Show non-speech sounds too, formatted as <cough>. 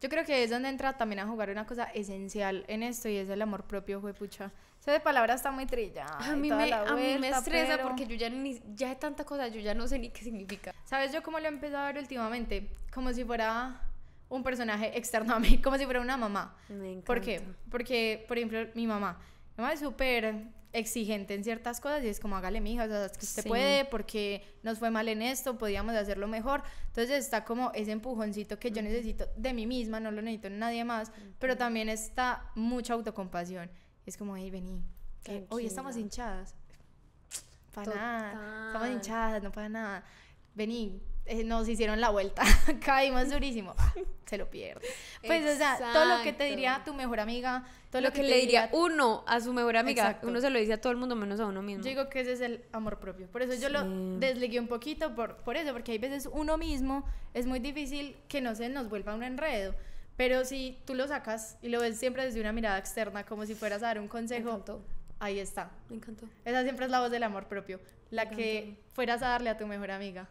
Yo creo que es donde entra también a jugar una cosa esencial en esto y es el amor propio, juepucha. Esa de palabra está muy trilla. A mí, me, me estresa porque yo ya ni, ya hay tanta cosa, yo ya no sé ni qué significa. ¿Sabes yo cómo lo he empezado a ver últimamente? Como si fuera un personaje externo a mí, <laughs> como si fuera una mamá. Me encanta. ¿Por qué? Porque, por ejemplo, mi mamá. Mi mamá es súper exigente en ciertas cosas y es como hágale mija, o sea, es que usted puede porque nos fue mal en esto, podíamos hacerlo mejor. Entonces está como ese empujoncito que yo necesito de mí misma, no lo necesito en nadie más, pero también está mucha autocompasión. Es como, hey, vení, que hoy estamos hinchadas. Para nada, estamos hinchadas, no para nada vení, eh, nos hicieron la vuelta, <laughs> caímos durísimo, ah, se lo pierde. Pues, o sea, todo lo que te diría tu mejor amiga, todo lo, que, le diría uno a su mejor amiga, uno se lo dice a todo el mundo menos a uno mismo. Yo digo que ese es el amor propio, por eso yo lo desligué un poquito por, por eso, porque hay veces uno mismo es muy difícil que no se nos vuelva un enredo. Pero si tú lo sacas y lo ves siempre desde una mirada externa, como si fueras a dar un consejo, ahí está. Me encantó. Esa siempre es la voz del amor propio, la que fueras a darle a tu mejor amiga.